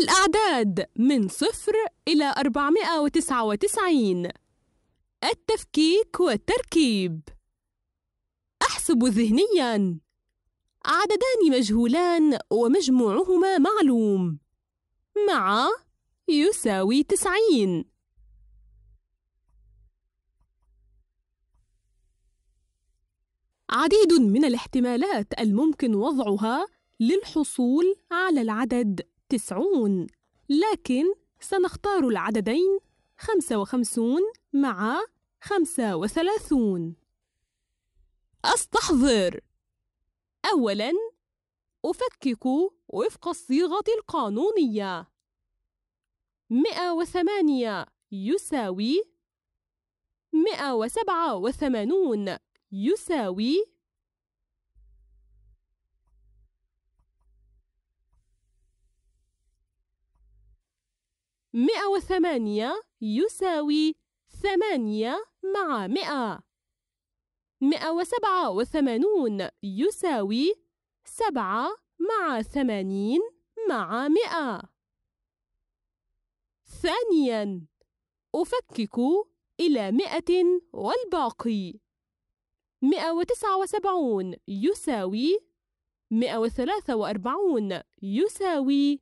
الأعداد من صفر إلى 499 التفكيك والتركيب أحسب ذهنياً عددان مجهولان ومجموعهما معلوم مع يساوي تسعين عديد من الاحتمالات الممكن وضعها للحصول على العدد تسعون لكن سنختار العددين خمسة وخمسون مع خمسة وثلاثون أستحضر أولا أفكك وفق الصيغة القانونية مئة وثمانية يساوي مئة وسبعة وثمانون يساوي مئة وثمانية يساوي ثمانية مع مئة مئة وسبعة وثمانون يساوي سبعة مع ثمانين مع مئة ثانياً أفكك إلى مئة والباقي مئة وتسعة وسبعون يساوي مئة وثلاثة وأربعون يساوي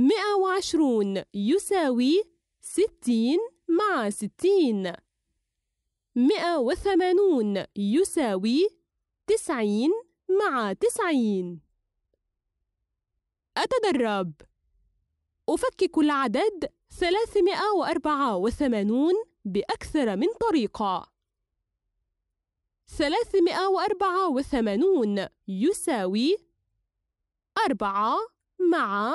مئة وعشرون يساوي ستين مع ستين مئة وثمانون يساوي تسعين مع تسعين أتدرب أفكك العدد ثلاثمائة وأربعة وثمانون بأكثر من طريقة ثلاثمائة وأربعة وثمانون يساوي أربعة مع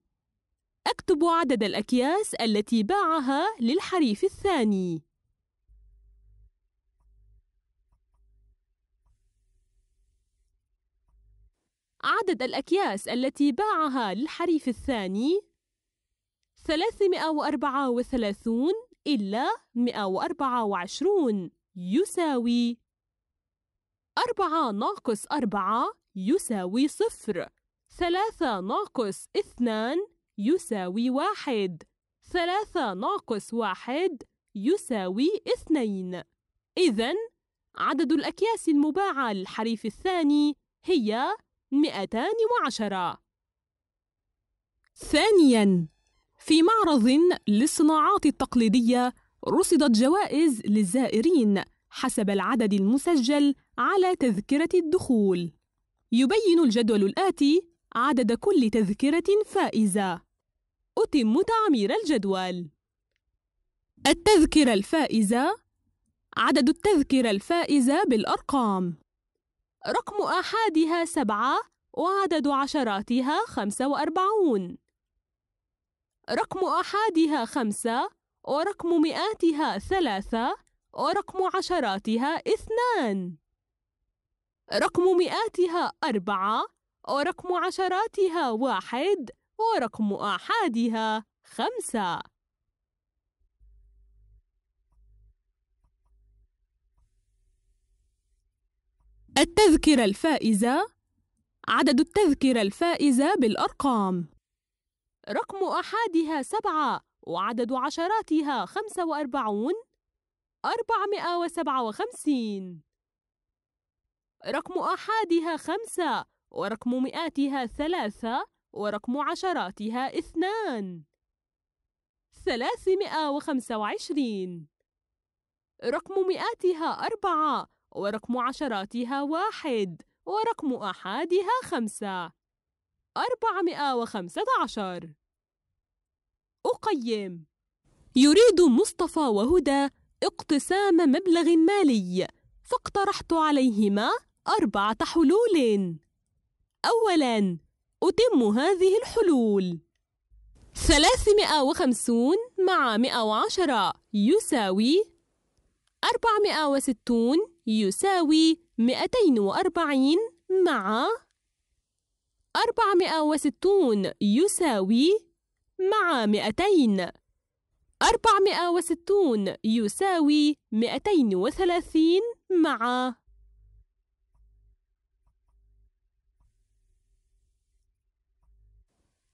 يكتب عدد الأكياس التي باعها للحريف الثاني عدد الأكياس التي باعها للحريف الثاني 334 إلا 124 يساوي 4 ناقص 4 يساوي 0 3 ناقص 2 يساوي واحد ثلاثة ناقص واحد يساوي اثنين إذا عدد الأكياس المباعة للحريف الثاني هي 210 ثانياً في معرض للصناعات التقليدية رصدت جوائز للزائرين حسب العدد المسجل على تذكرة الدخول. يبين الجدول الآتي عدد كل تذكرة فائزة أتم تعمير الجدول التذكرة الفائزة عدد التذكرة الفائزة بالأرقام رقم أحادها سبعة وعدد عشراتها خمسة وأربعون رقم أحادها خمسة ورقم مئاتها ثلاثة ورقم عشراتها اثنان رقم مئاتها أربعة ورقم عشراتها واحد ورقم آحادها خمسة التذكرة الفائزة عدد التذكرة الفائزة بالأرقام رقم أحادها سبعة وعدد عشراتها خمسة وأربعون أربعمائة وسبعة وخمسين رقم أحادها خمسة ورقم مئاتها ثلاثة ورقم عشراتها اثنان ثلاثمائة وخمسة وعشرين رقم مئاتها أربعة ورقم عشراتها واحد ورقم أحادها خمسة أربعمائة وخمسة عشر أقيم يريد مصطفى وهدى اقتسام مبلغ مالي فاقترحت عليهما أربعة حلول أولاً أتم هذه الحلول 350 مع 110 يساوي 460 يساوي 240 مع 460 يساوي مع 200 460 يساوي 230 مع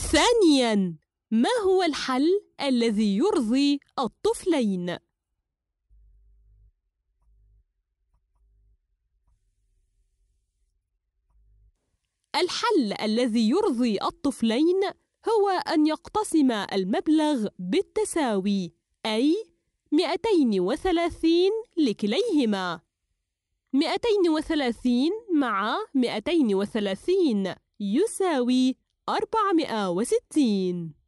ثانيا ما هو الحل الذي يرضي الطفلين الحل الذي يرضي الطفلين هو أن يقتسم المبلغ بالتساوي أي 230 لكليهما 230 مع 230 يساوي أربعمائة وستين